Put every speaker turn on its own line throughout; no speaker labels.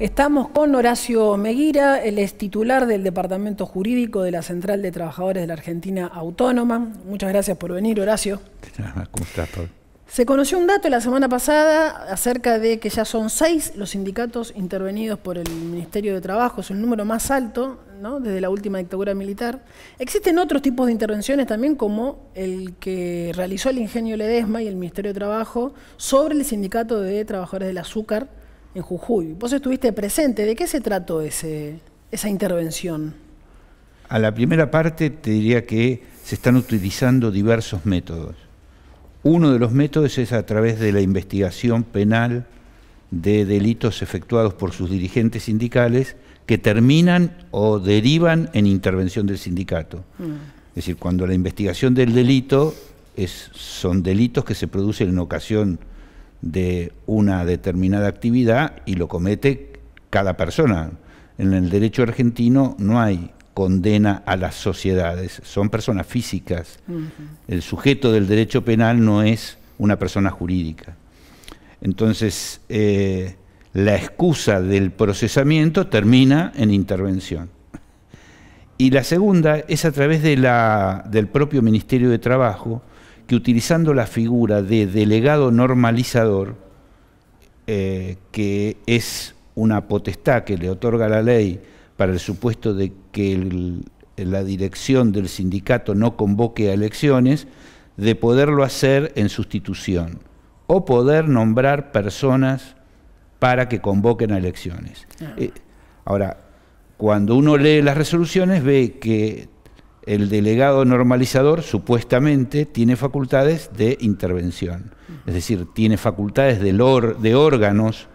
Estamos con Horacio Meguira, él es titular del Departamento Jurídico de la Central de Trabajadores de la Argentina Autónoma. Muchas gracias por venir, Horacio. Se conoció un dato la semana pasada acerca de que ya son seis los sindicatos intervenidos por el Ministerio de Trabajo, es el número más alto ¿no? desde la última dictadura militar. Existen otros tipos de intervenciones también, como el que realizó el ingenio Ledesma y el Ministerio de Trabajo sobre el Sindicato de Trabajadores del Azúcar, Jujuy. Vos estuviste presente, ¿de qué se trató ese, esa intervención?
A la primera parte te diría que se están utilizando diversos métodos. Uno de los métodos es a través de la investigación penal de delitos efectuados por sus dirigentes sindicales que terminan o derivan en intervención del sindicato. Mm. Es decir, cuando la investigación del delito es, son delitos que se producen en ocasión de una determinada actividad y lo comete cada persona. En el derecho argentino no hay condena a las sociedades, son personas físicas. El sujeto del derecho penal no es una persona jurídica. Entonces, eh, la excusa del procesamiento termina en intervención. Y la segunda es a través del propio Ministerio de Trabajo, que utilizando la figura de delegado normalizador, eh, que es una potestad que le otorga la ley para el supuesto de que la dirección del sindicato no convoque a elecciones, de poderlo hacer en sustitución o poder nombrar personas para que convoquen a elecciones. Ah. Eh, ahora, cuando uno lee las resoluciones ve que el delegado normalizador supuestamente tiene facultades de intervención, es decir, tiene facultades de, órganos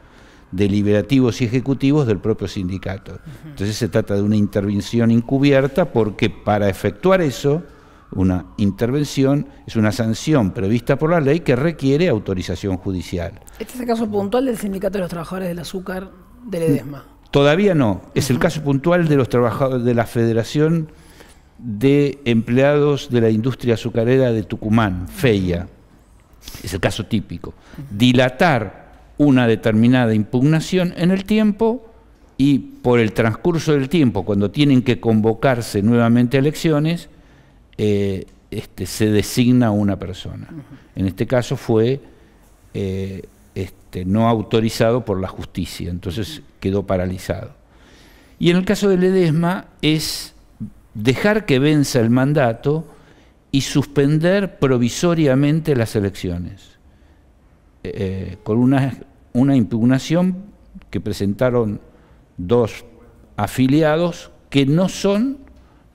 deliberativos y ejecutivos del propio sindicato. Entonces se trata de una intervención encubierta porque para efectuar eso, una intervención es una sanción prevista por la ley que requiere autorización judicial.
Este es el caso puntual del sindicato de los trabajadores del azúcar del mm, EDESMA.
Todavía no, es el caso puntual de los trabajadores de la Federación de empleados de la industria azucarera de Tucumán, FEIA, es el caso típico, dilatar una determinada impugnación en el tiempo y por el transcurso del tiempo, cuando tienen que convocarse nuevamente elecciones, eh, este, se designa una persona. En este caso fue eh, este, no autorizado por la justicia, entonces quedó paralizado. Y en el caso de Ledesma es dejar que venza el mandato y suspender provisoriamente las elecciones, eh, eh, con una, una impugnación que presentaron dos afiliados que no son,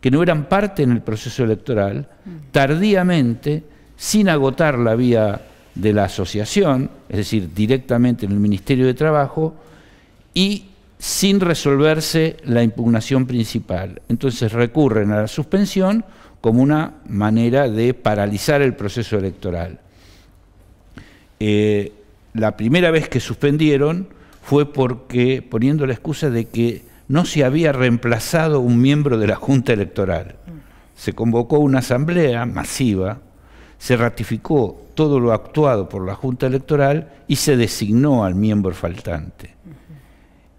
que no eran parte en el proceso electoral, mm. tardíamente, sin agotar la vía de la asociación, es decir, directamente en el Ministerio de Trabajo, y sin resolverse la impugnación principal. Entonces recurren a la suspensión como una manera de paralizar el proceso electoral. Eh, la primera vez que suspendieron fue porque poniendo la excusa de que no se había reemplazado un miembro de la Junta Electoral. Se convocó una asamblea masiva, se ratificó todo lo actuado por la Junta Electoral y se designó al miembro faltante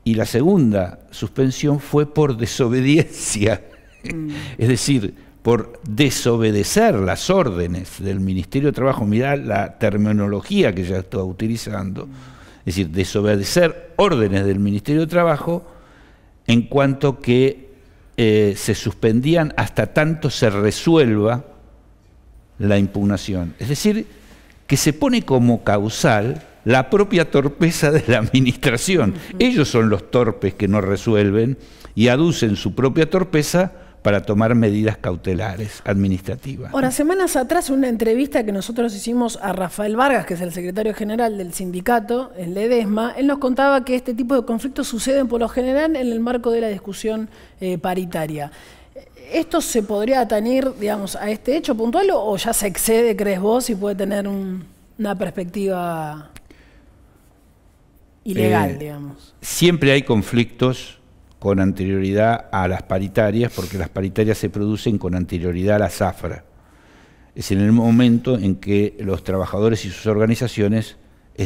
y la segunda suspensión fue por desobediencia, mm. es decir, por desobedecer las órdenes del Ministerio de Trabajo. Mirá la terminología que ya estaba utilizando, es decir, desobedecer órdenes del Ministerio de Trabajo en cuanto que eh, se suspendían hasta tanto se resuelva la impugnación. Es decir, que se pone como causal la propia torpeza de la administración. Ellos son los torpes que no resuelven y aducen su propia torpeza para tomar medidas cautelares administrativas.
Ahora, semanas atrás, una entrevista que nosotros hicimos a Rafael Vargas, que es el secretario general del sindicato, el Ledesma, él nos contaba que este tipo de conflictos suceden por lo general en el marco de la discusión eh, paritaria. ¿Esto se podría atanir, digamos, a este hecho puntual o ya se excede, crees vos, y puede tener una perspectiva eh,
siempre hay conflictos con anterioridad a las paritarias, porque las paritarias se producen con anterioridad a la zafra. Es en el momento en que los trabajadores y sus organizaciones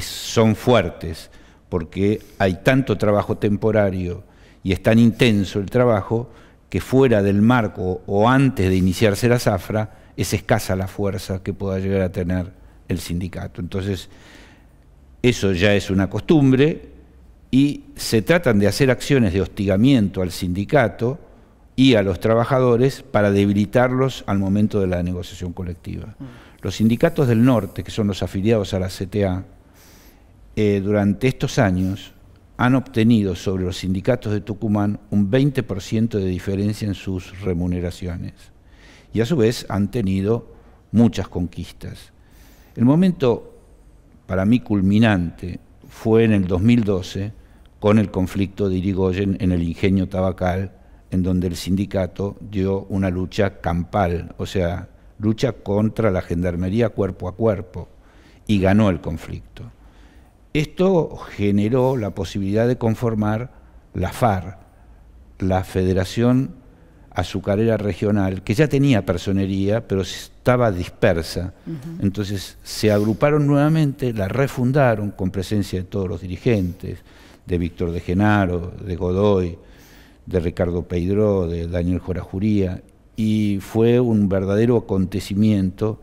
son fuertes, porque hay tanto trabajo temporario y es tan intenso el trabajo que fuera del marco o antes de iniciarse la zafra, es escasa la fuerza que pueda llegar a tener el sindicato. Entonces, eso ya es una costumbre, y se tratan de hacer acciones de hostigamiento al sindicato y a los trabajadores para debilitarlos al momento de la negociación colectiva. Mm. Los sindicatos del norte, que son los afiliados a la CTA, eh, durante estos años han obtenido sobre los sindicatos de Tucumán un 20% de diferencia en sus remuneraciones y a su vez han tenido muchas conquistas. El momento para mí culminante fue en el 2012 con el conflicto de Irigoyen en el ingenio tabacal, en donde el sindicato dio una lucha campal, o sea, lucha contra la gendarmería cuerpo a cuerpo, y ganó el conflicto. Esto generó la posibilidad de conformar la FAR, la Federación azucarera regional, que ya tenía personería, pero estaba dispersa. Entonces se agruparon nuevamente, la refundaron con presencia de todos los dirigentes, de Víctor de Genaro, de Godoy, de Ricardo Peidró, de Daniel Jorajuría, y fue un verdadero acontecimiento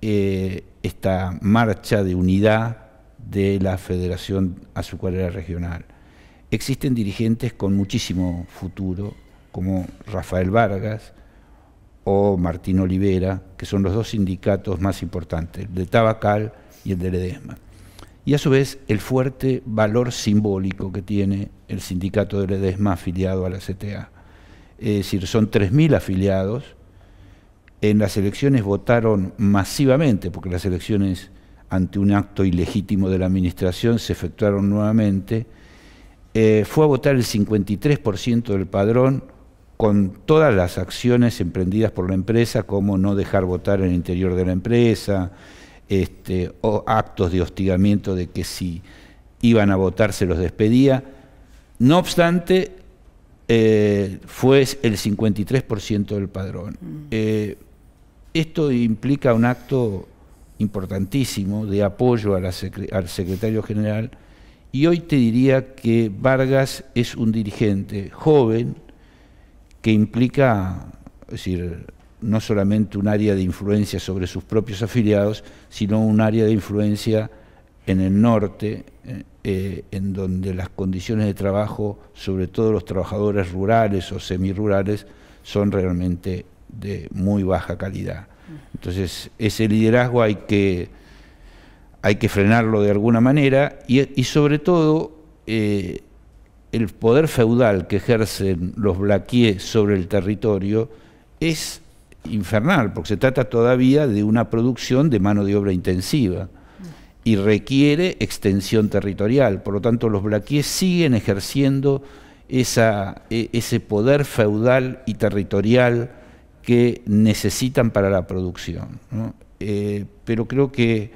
eh, esta marcha de unidad de la Federación Azucarera Regional. Existen dirigentes con muchísimo futuro como Rafael Vargas o Martín Olivera, que son los dos sindicatos más importantes, el de Tabacal y el de Ledesma. Y a su vez el fuerte valor simbólico que tiene el sindicato de Ledesma afiliado a la CTA. Es decir, son 3.000 afiliados. En las elecciones votaron masivamente, porque las elecciones ante un acto ilegítimo de la administración se efectuaron nuevamente. Eh, fue a votar el 53% del padrón, con todas las acciones emprendidas por la empresa, como no dejar votar en el interior de la empresa, este, o actos de hostigamiento de que si iban a votar se los despedía. No obstante, eh, fue el 53% del padrón. Mm. Eh, esto implica un acto importantísimo de apoyo al secretario general y hoy te diría que Vargas es un dirigente joven, que implica, decir, no solamente un área de influencia sobre sus propios afiliados, sino un área de influencia en el norte, eh, eh, en donde las condiciones de trabajo, sobre todo los trabajadores rurales o semirurales, son realmente de muy baja calidad. Entonces, ese liderazgo hay que, hay que frenarlo de alguna manera y, sobre todo eh, el poder feudal que ejercen los blaquíes sobre el territorio es infernal, porque se trata todavía de una producción de mano de obra intensiva y requiere extensión territorial. Por lo tanto, los blaquíes siguen ejerciendo e, ese poder feudal y territorial que necesitan para la producción. Eh, pero creo que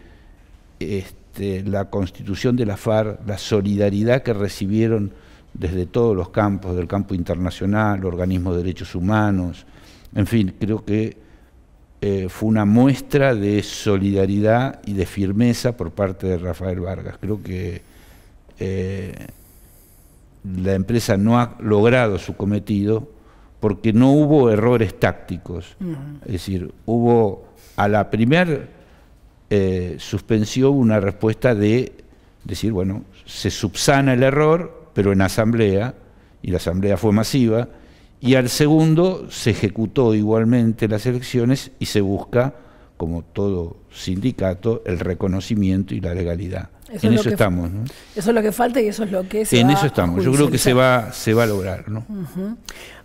este, la constitución de la FARC, la solidaridad que recibieron desde todos los campos, del campo internacional, organismos de derechos humanos, en fin, creo que eh, fue una muestra de solidaridad y de firmeza por parte de Rafael Vargas. Creo que eh, la empresa no ha logrado su cometido porque no hubo errores tácticos. Es decir, hubo a la primera eh, suspensión una respuesta de decir, bueno, se subsana el error pero en asamblea, y la asamblea fue masiva, y al segundo se ejecutó igualmente las elecciones y se busca, como todo sindicato, el reconocimiento y la legalidad. en eso estamos.
Eso es lo que falta y eso es lo que se En eso estamos. Yo creo que se
va, se va a lograr. ¿no?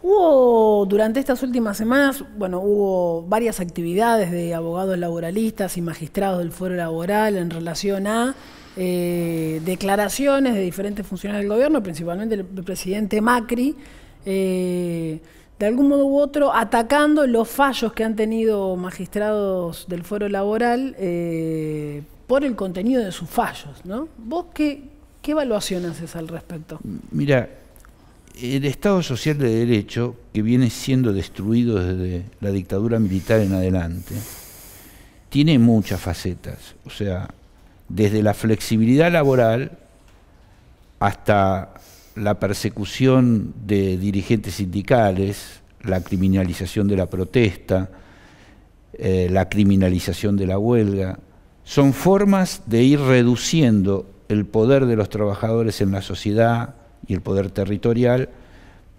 Hubo durante estas últimas semanas, bueno, hubo varias actividades de abogados laboralistas y magistrados del foro laboral en relación a eh, declaraciones de diferentes funcionarios del gobierno, principalmente el, presidente Macri, eh, de algún modo u otro atacando los fallos que han tenido magistrados del fuero laboral eh, por el contenido de sus fallos. ¿no? ¿Vos qué, qué evaluación haces al respecto?
Mira, el Estado Social de Derecho, que viene siendo destruido desde la dictadura militar en adelante, tiene muchas facetas. O sea, desde la flexibilidad laboral hasta la persecución de dirigentes sindicales, la criminalización de la protesta, eh, la criminalización de la huelga, son formas de ir reduciendo el poder de los trabajadores en la sociedad y el poder territorial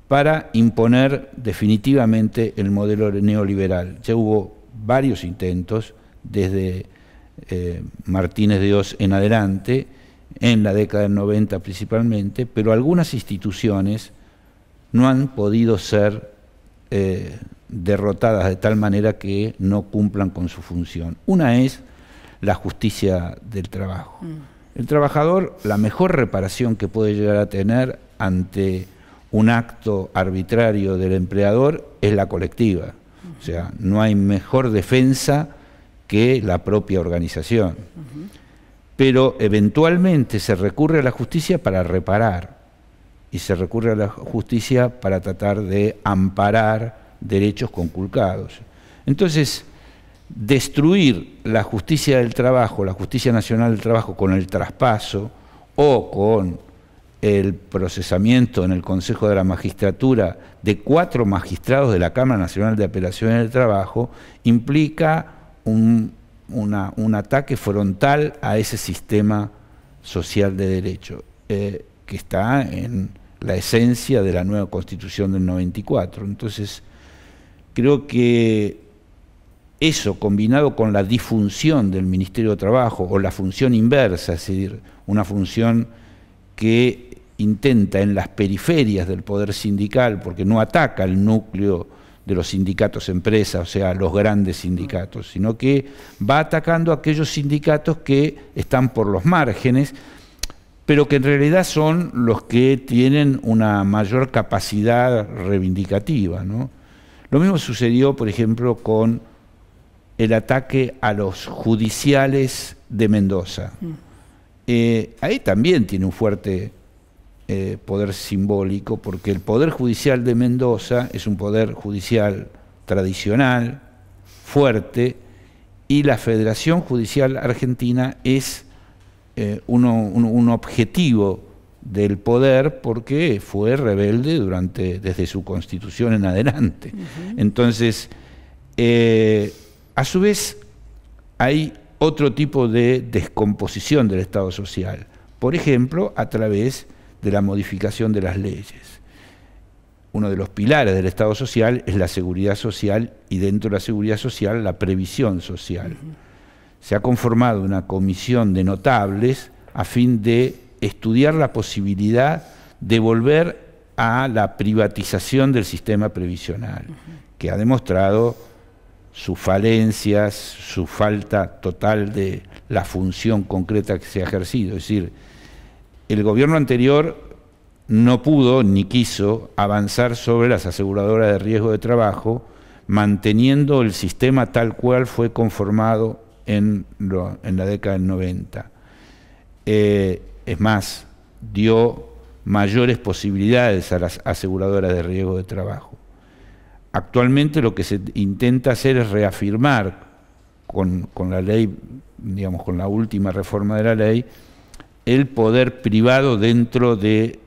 para imponer definitivamente el modelo neoliberal. Ya hubo varios intentos desde eh, Martínez de Dios en adelante, en la década del 90 principalmente, pero algunas instituciones no han podido ser eh, derrotadas de tal manera que no cumplan con su función. Una es la justicia del trabajo. Mm. El trabajador, la mejor reparación que puede llegar a tener ante un acto arbitrario del empleador es la colectiva. O sea, no hay mejor defensa que la propia organización. Pero eventualmente se recurre a la justicia para reparar y se recurre a la justicia para tratar de amparar derechos conculcados. Entonces, destruir la justicia del trabajo, la justicia nacional del trabajo con el traspaso o con el procesamiento en el Consejo de la Magistratura de cuatro magistrados de la Cámara Nacional de Apelaciones del Trabajo implica un, ataque frontal a ese sistema social de derecho, eh, que está en la esencia de la nueva constitución del 94. Entonces, creo que eso combinado con la disfunción del Ministerio de Trabajo o la función inversa, es decir, una función que intenta en las periferias del poder sindical, porque no ataca el núcleo de los sindicatos empresas, o sea, los grandes mm. sindicatos, sino que va atacando a aquellos sindicatos que están por los márgenes, pero que en realidad son los que tienen una mayor capacidad reivindicativa. ¿no? Lo mismo sucedió, por ejemplo, con el ataque a los judiciales de Mendoza. Mm. Eh, ahí también tiene un fuerte eh, poder simbólico, porque el Poder Judicial de Mendoza es un poder judicial tradicional, fuerte, y la Federación Judicial Argentina es eh, un, objetivo del poder porque fue rebelde durante, desde su constitución en adelante. Entonces, eh, a su vez, hay otro tipo de descomposición del Estado social, por ejemplo, a través de la modificación de las leyes. Uno de los pilares del Estado social es la seguridad social y dentro de la seguridad social la previsión social. Se ha conformado una comisión de notables a fin de estudiar la posibilidad de volver a la privatización del sistema previsional, que ha demostrado sus falencias, su falta total de la función concreta que se ha ejercido. Es decir, el gobierno anterior no pudo ni quiso avanzar sobre las aseguradoras de riesgo de trabajo, manteniendo el sistema tal cual fue conformado en, la década del 90. Eh, es más, dio mayores posibilidades a las aseguradoras de riesgo de trabajo. Actualmente lo que se intenta hacer es reafirmar con, con la ley, digamos, con la última reforma de la ley, el poder privado dentro de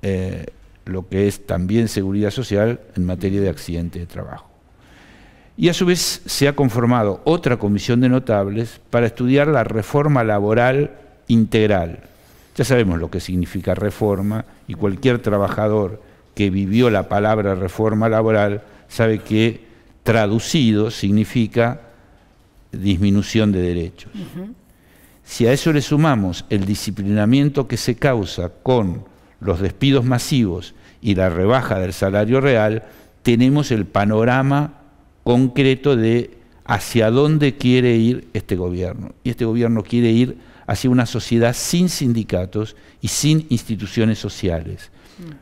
eh, lo que es también seguridad social en materia de accidente de trabajo. Y a su vez se ha conformado otra comisión de notables para estudiar la reforma laboral integral. Ya sabemos lo que significa reforma y cualquier trabajador que vivió la palabra reforma laboral sabe que traducido significa disminución de derechos. Si a eso le sumamos el disciplinamiento que se causa con los despidos masivos y la rebaja del salario real, tenemos el panorama concreto de hacia dónde quiere ir este gobierno. Y este gobierno quiere ir hacia una sociedad sin sindicatos y sin instituciones sociales,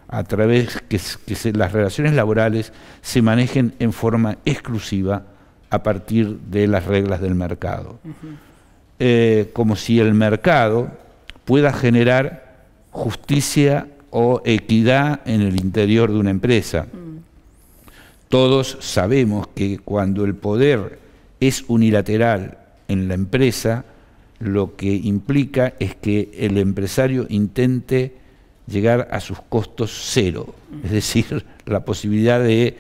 a través que, que las relaciones laborales se manejen en forma exclusiva a partir de las reglas del mercado. Eh, como si el mercado pueda generar justicia o equidad en el interior de una empresa. Mm. Todos sabemos que cuando el poder es unilateral en la empresa, lo que implica es que el empresario intente llegar a sus costos cero, es decir, la posibilidad de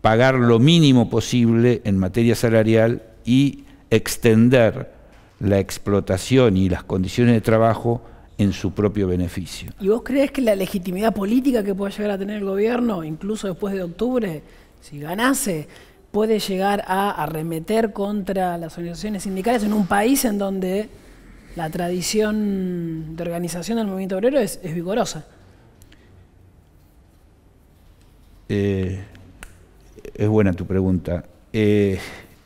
pagar lo mínimo posible en materia salarial y extender la explotación y las condiciones de trabajo en su propio beneficio.
¿Y vos crees que la legitimidad política que pueda llegar a tener el gobierno, incluso después de octubre, si ganase, puede llegar a arremeter contra las organizaciones sindicales en un país en donde la tradición de organización del movimiento obrero es, vigorosa?
Eh, es buena tu pregunta. Eh,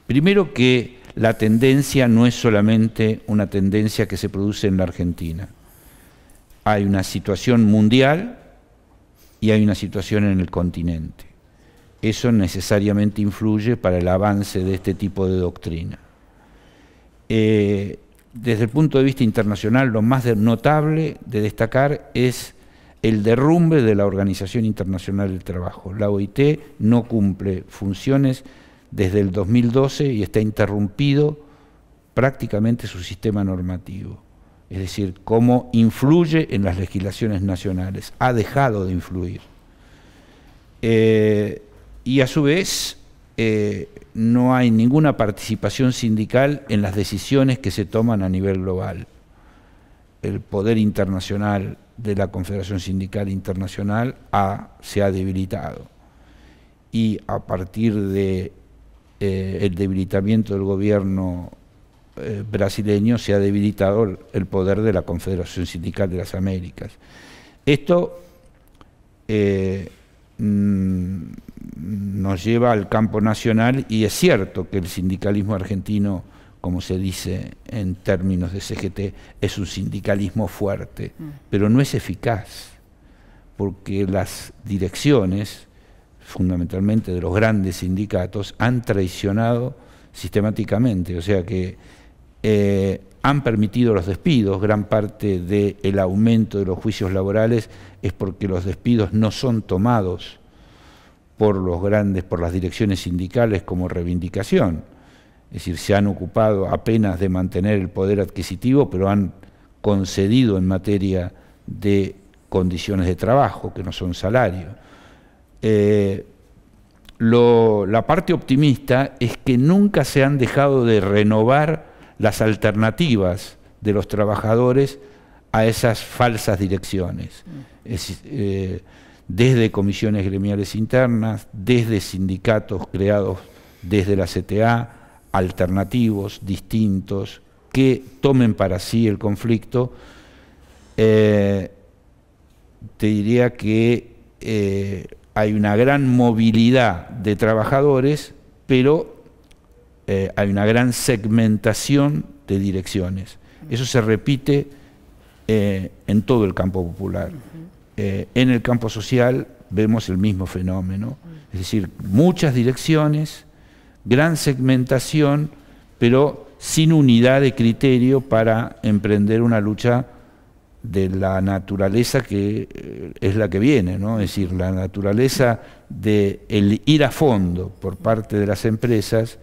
primero que la tendencia no es solamente una tendencia que se produce en la Argentina. Hay una situación mundial y hay una situación en el continente. Eso necesariamente influye para el avance de este tipo de doctrina. Eh, desde el punto de vista internacional, lo más notable de destacar es el derrumbe de la Organización Internacional del Trabajo. La OIT no cumple funciones desde el 2012 y está interrumpido prácticamente su sistema normativo. Es decir, cómo influye en las legislaciones nacionales. Ha dejado de influir. Eh, y a su vez, eh, no hay ninguna participación sindical en las decisiones que se toman a nivel global. El poder internacional de la Confederación Sindical Internacional se ha debilitado. Y a partir de eh, el debilitamiento del gobierno eh, brasileño se ha debilitado el poder de la Confederación Sindical de las Américas. Esto eh, mm, nos lleva al campo nacional y es cierto que el sindicalismo argentino, como se dice en términos de CGT, es un sindicalismo fuerte, mm. pero no es eficaz, porque las direcciones fundamentalmente de los grandes sindicatos, han traicionado sistemáticamente, o sea que eh, han permitido los despidos, gran parte del aumento de los juicios laborales es porque los despidos no son tomados por los grandes, por las direcciones sindicales como reivindicación. Es decir, se han ocupado apenas de mantener el poder adquisitivo, pero han concedido en materia de condiciones de trabajo, que no son salario. Eh, la parte optimista es que nunca se han dejado de renovar las alternativas de los trabajadores a esas falsas direcciones. Eh, desde comisiones gremiales internas, desde sindicatos creados desde la CTA, alternativos, distintos, que tomen para sí el conflicto, eh, te diría que hay una gran movilidad de trabajadores, pero eh, hay una gran segmentación de direcciones. Eso se repite eh, en todo el campo popular. Eh, en el campo social vemos el mismo fenómeno, es decir, muchas direcciones, gran segmentación, pero sin unidad de criterio para emprender una lucha de la naturaleza que eh, es la que viene, ¿no? es decir, la naturaleza de el ir a fondo por parte de las empresas,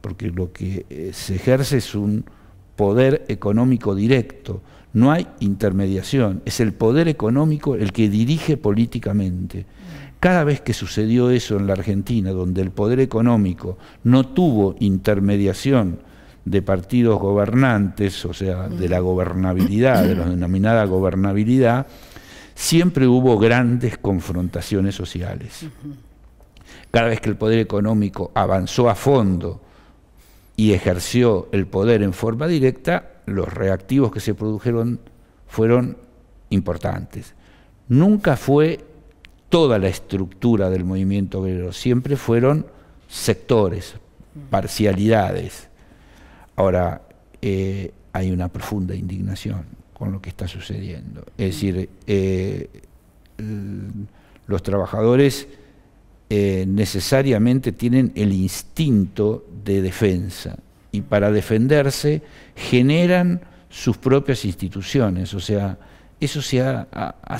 porque lo que eh, se ejerce es un poder económico directo, no hay intermediación, es el poder económico el que dirige políticamente. Cada vez que sucedió eso en la Argentina, donde el poder económico no tuvo intermediación, de partidos gobernantes, o sea, de la gobernabilidad, de la denominada gobernabilidad, siempre hubo grandes confrontaciones sociales. Cada vez que el poder económico avanzó a fondo y ejerció el poder en forma directa, los reactivos que se produjeron fueron importantes. Nunca fue toda la estructura del movimiento obrero, siempre fueron sectores, parcialidades. Ahora, eh, hay una profunda indignación con lo que está sucediendo. Es decir, eh, los trabajadores eh, necesariamente tienen el instinto de defensa y para defenderse generan sus propias instituciones. O sea, eso se ha,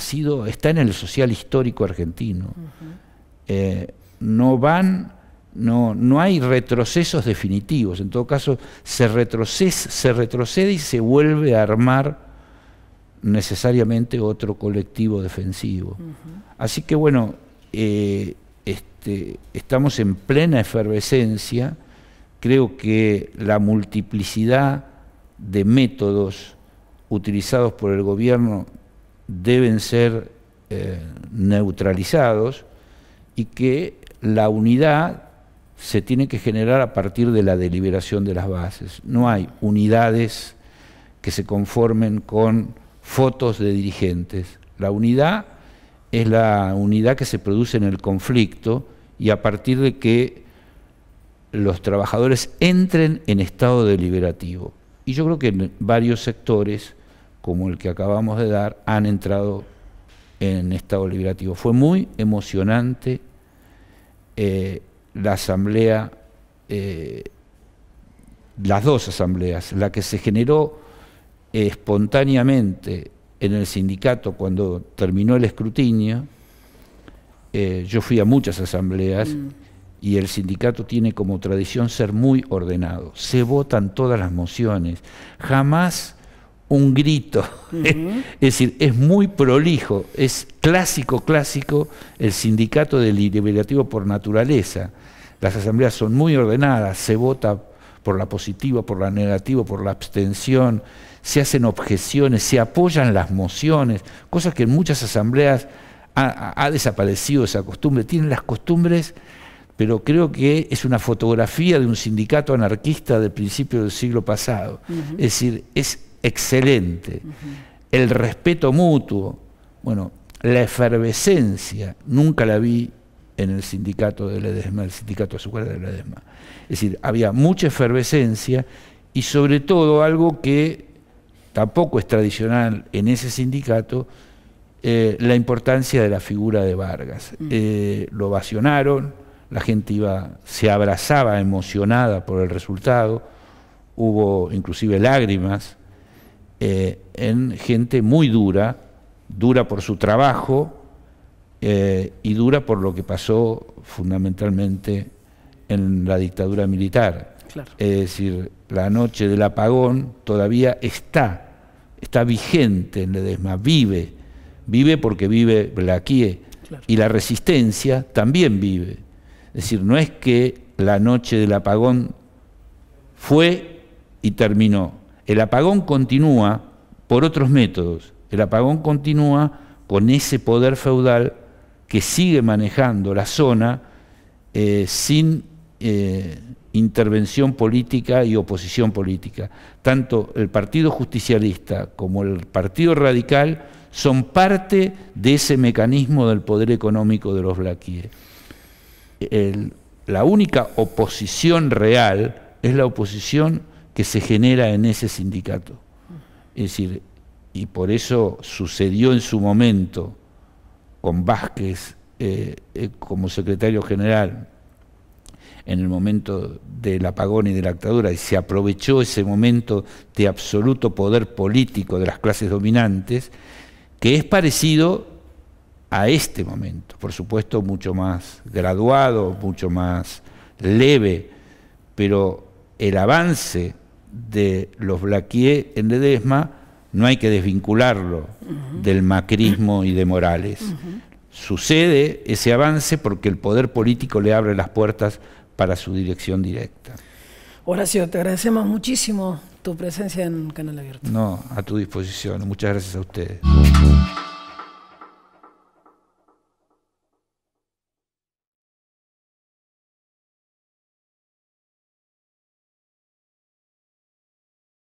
sido, está en el social histórico argentino. no van no, no hay retrocesos definitivos, en todo caso se retrocede, y se vuelve a armar necesariamente otro colectivo defensivo. Así que bueno, eh, este, estamos en plena efervescencia, creo que la multiplicidad de métodos utilizados por el gobierno deben ser eh, neutralizados y que la unidad se tiene que generar a partir de la deliberación de las bases. No hay unidades que se conformen con fotos de dirigentes. La unidad es la unidad que se produce en el conflicto y a partir de que los trabajadores entren en estado deliberativo. Y yo creo que varios sectores, como el que acabamos de dar, han entrado en estado deliberativo. Fue muy emocionante. Eh, la asamblea, eh, las dos asambleas, la que se generó espontáneamente en el sindicato cuando terminó el escrutinio, eh, yo fui a muchas asambleas mm. y el sindicato tiene como tradición ser muy ordenado, se votan todas las mociones, jamás un grito. es decir, es muy prolijo, es clásico, clásico el sindicato del deliberativo por naturaleza. Las asambleas son muy ordenadas, se vota por la positiva, por la negativa, por la abstención, se hacen objeciones, se apoyan las mociones, cosas que en muchas asambleas ha, desaparecido esa costumbre. Tienen las costumbres pero creo que es una fotografía de un sindicato anarquista del principio del siglo pasado. Es decir, es excelente, el respeto mutuo, bueno, la efervescencia, nunca la vi en el sindicato de Ledesma, el sindicato de azucarero de Ledesma. Es decir, había mucha efervescencia y sobre todo algo que tampoco es tradicional en ese sindicato, eh, la importancia de la figura de Vargas. Mm. Eh, lo vacionaron, la gente iba, se abrazaba emocionada por el resultado, hubo inclusive lágrimas, eh, en gente muy dura, dura por su trabajo eh, y dura por lo que pasó fundamentalmente en la dictadura militar. Es decir, la noche del apagón todavía está, está vigente en Ledesma, vive, vive porque vive Blaquier y la resistencia también vive. Es decir, no es que la noche del apagón fue y terminó el apagón continúa por otros métodos. El apagón continúa con ese poder feudal que sigue manejando la zona eh, sin eh, intervención política y oposición política. Tanto el Partido Justicialista como el Partido Radical son parte de ese mecanismo del poder económico de los Blaquíes. la única oposición real es la oposición que se genera en ese sindicato. Es decir, y por eso sucedió en su momento con Vázquez eh, eh, como secretario general en el momento del apagón y de la dictadura, y se aprovechó ese momento de absoluto poder político de las clases dominantes, que es parecido a este momento, por supuesto mucho más graduado, mucho más leve, pero el avance de los Blaquier en Ledesma no hay que desvincularlo del macrismo y de Morales. Sucede ese avance porque el poder político le abre las puertas para su dirección directa.
Horacio, te agradecemos muchísimo tu presencia en Canal Abierto.
No, a tu disposición. Muchas gracias a ustedes.